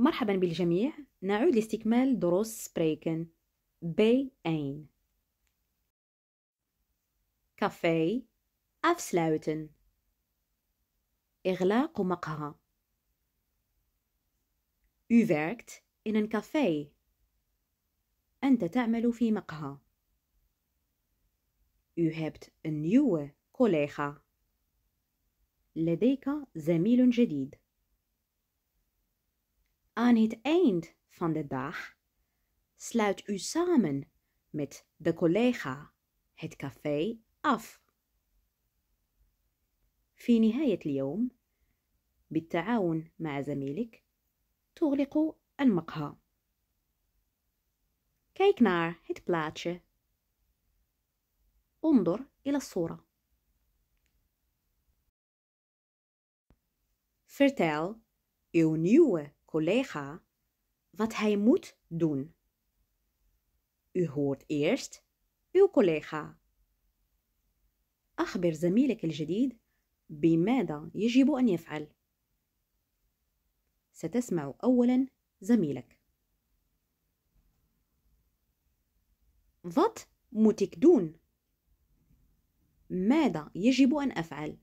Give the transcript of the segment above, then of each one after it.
مرحبا بالجميع نعود لاستكمال دروس سبريكن بي أين كافي أفسلاوتن إغلاق مقهى U werkt in een café. أنت تعمل في مقهى. U hebt een nieuwe collega. لديك زميل جديد. Aan het eind van de dag sluit u samen met de collega het café af. في نهاية اليوم بالتعاون مع زميلك تغلق المقهى. Kijk naar het plaatje. onder إلى الصورة. Vertel uw nieuwe collega wat hij moet doen. U hoort eerst uw collega. أخبر زميلك الجديد بماذا يجب أن يفعل. ستسمع أولا زميلك. Wat moet ik doen? ماذا يجب أن أفعل؟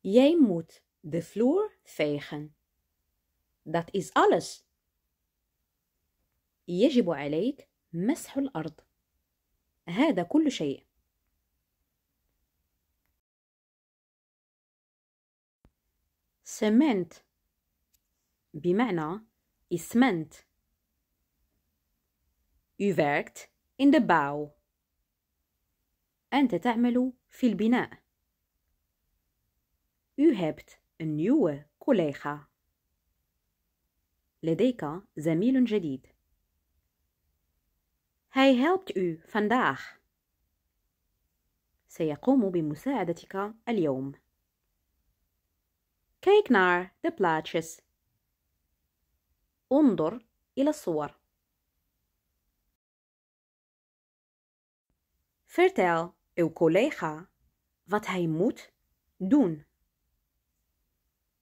Jij moet de vloer vegen. Dat is alles. يجب عليك مسح الأرض. هذا كل شيء. سمنت بمعنى اسمنت. U werkt in de bouw. أنت تعمل في البناء. U hebt een nieuwe collega. لديك زميل جديد. Hij helpt u vandaag. سيقوم بمساعدتك اليوم. Kijk naar de plaatjes. انظر إلى الصور. Vertel uw collega wat hij moet doen.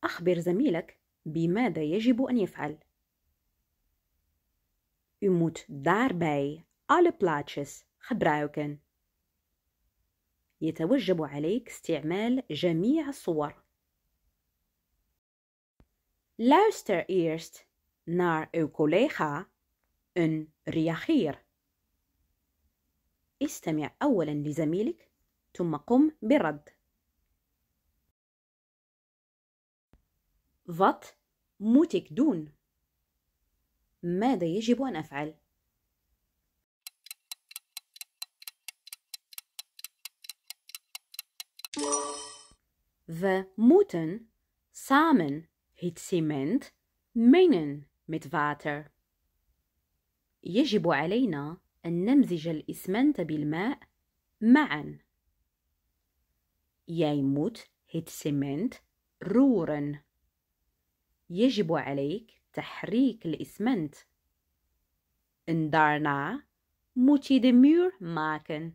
أخبر زميلك بماذا يجب أن يفعل. U moet daarbij alle plaatjes gebruiken. يتوجب عليك استعمال جميع الصور. Luister eerst naar uw collega en reageer. استمع أولا لزميلك ثم قم بالرد. Wat moet ik doen? ماذا يجب أن أفعل؟ We moeten samen het cement mengen met water. يجب علينا أن نمزج الإسمنت بالماء معا. Jij moet het cement roeren. يجب عليك تحريك الإسمنت. إن دارنا موتي je de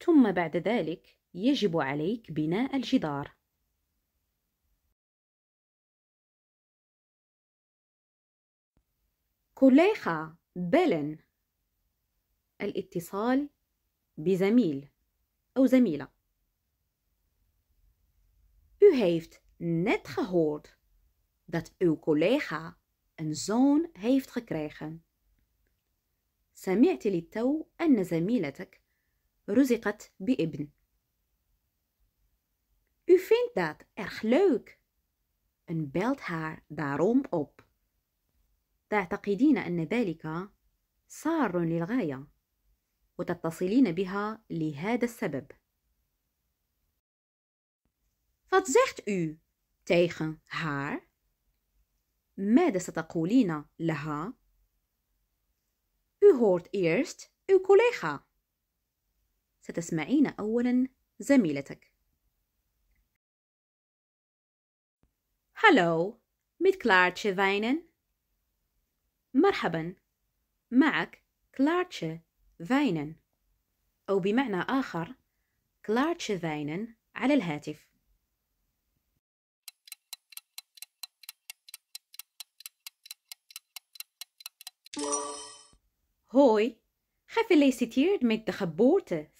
ثم بعد ذلك يجب عليك بناء الجدار. كوليخا بلن الاتصال بزميل أو زميلة. U heeft net gehoord dat uw collega een zoon heeft gekregen. سمعت للتو أن زميلتك رزقت بابن. U vindt dat erg leuk. En belt haar daarom op. تعتقدين أن ذلك سار للغاية وتتصلين بها لهذا السبب. Wat zegt u tegen haar? ماذا ستقولين لها؟ U hoort eerst u collega. ستسمعين أولا زميلتك. Hallo, met Klaartje Wijnen. مرحبا معك كلارتشي فاينن أو بمعنى آخر كلارتشي فاينن على الهاتف هوي خفي لي ستيرد ميت تخبورت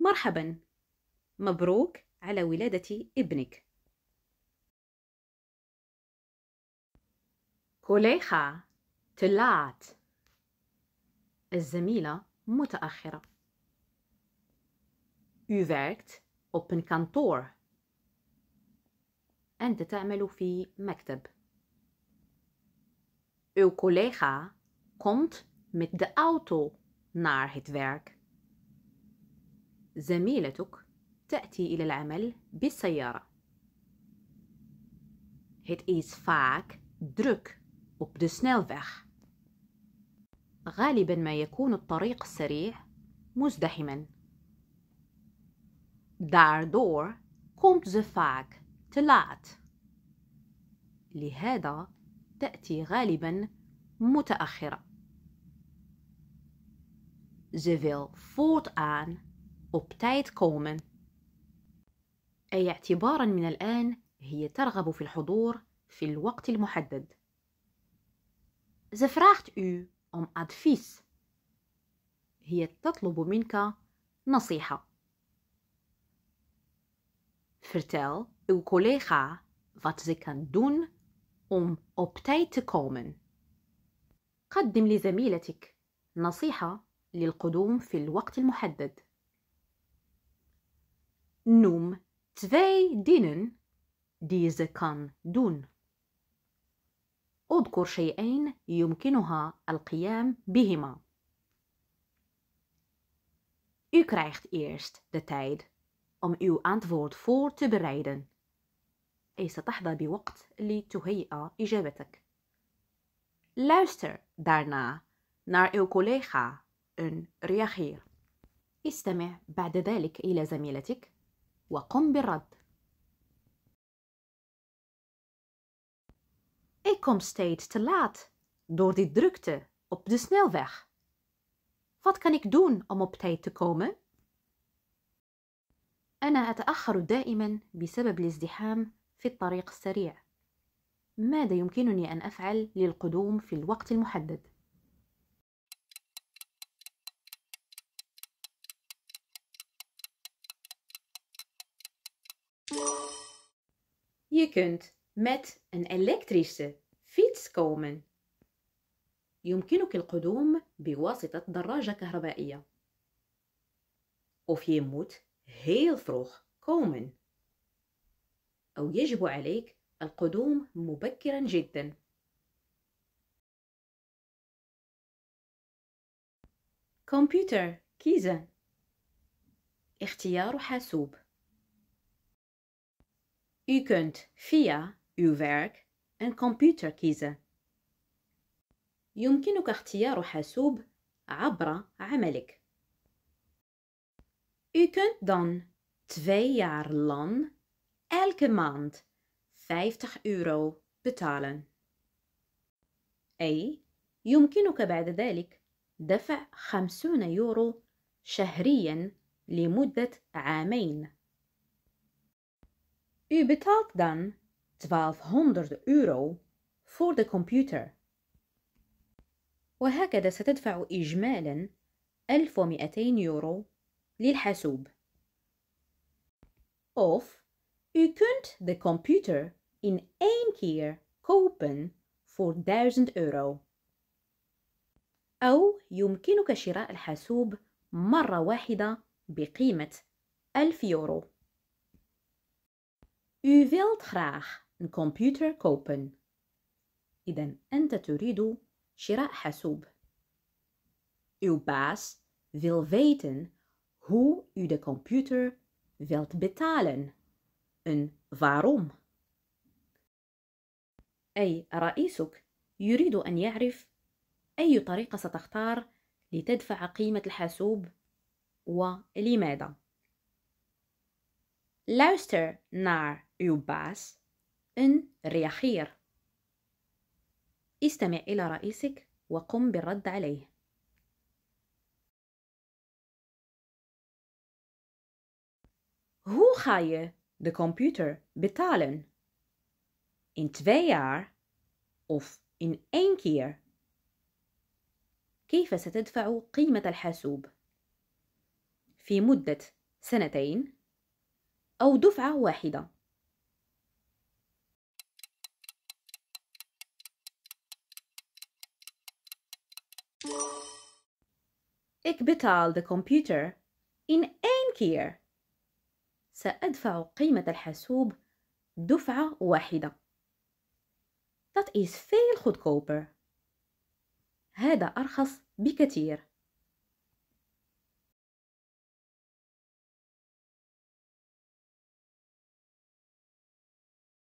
مرحبا مبروك على ولادة ابنك كوليخا تلات الزميلة متأخرة يوفاكت أوبن كانتور أنت تعمل في مكتب. أو كوليخا komt met de auto naar het werk. زميلتك تأتي إلى العمل بالسيارة. Het is vaak druk op de snelweg. غالبا ما يكون الطريق السريع مزدحما. Daardoor komt ze vaak te laat. لهذا تأتي غالبا متأخرة. Ze wil voortaan op tijd komen. أي اعتبارا من الآن هي ترغب في الحضور في الوقت المحدد. Ze vraagt u om advies. هي تطلب منك نصيحة. Vertel uw collega wat ze kan doen om op tijd te komen. قدم لزميلتك نصيحة للقدوم في الوقت المحدد نوم twee دينن ديز كان دون اذكر شيئين يمكنها القيام بهما. U krijgt eerst de tijd om uw antwoord voor te bereiden. أي ستحظى بوقت لتهيئ إجابتك. Luister daarna naar uw collega رياحية استمع بعد ذلك إلى زميلتك وقم بالرد Ik kom steeds te laat door die drukte op de snelweg. Wat kan ik doen om op tijd te komen? أنا أتأخر دائما بسبب الازدحام في الطريق السريع. ماذا يمكنني أن أفعل للقدوم في الوقت المحدد؟ Je kunt met een elektrische fiets komen. يمكنك القدوم بواسطة دراجة كهربائية. Of je moet heel vroeg komen. أو يجب عليك القدوم مبكرا جدا. كمبيوتر كيزة اختيار حاسوب U kunt via uw werk een computer kiezen. يمكنك اختيار حاسوب عبر عملك. U kunt dan twee jaar lang elke maand 50 euro betalen. أي يمكنك بعد ذلك دفع 50 يورو شهريا لمدة عامين. U betaalt dan 1200 euro voor de computer. وهكذا ستدفع إجمالا 1200 يورو للحاسوب. Of u kunt de computer in één keer kopen voor 1000 euro. أو يمكنك شراء الحاسوب مرة واحدة بقيمة 1000 يورو. U wilt graag een computer kopen. إذن أنت تريد شراء حاسوب. Uw baas wil weten hoe u de computer wilt betalen. Een waarom. أي رئيسك يريد أن يعرف أي طريقة ستختار لتدفع قيمة الحاسوب ولماذا. Luister naar يباس إن رياخير استمع إلى رئيسك وقم بالرد عليه هو ga je de computer betalen? In two jaar of in one year كيف ستدفع قيمة الحاسوب؟ في مدة سنتين أو دفعة واحدة Ik betaal de computer in één keer. سأدفع قيمة الحاسوب دفعة واحدة. Dat is veel goedkoper. هذا أرخص بكثير.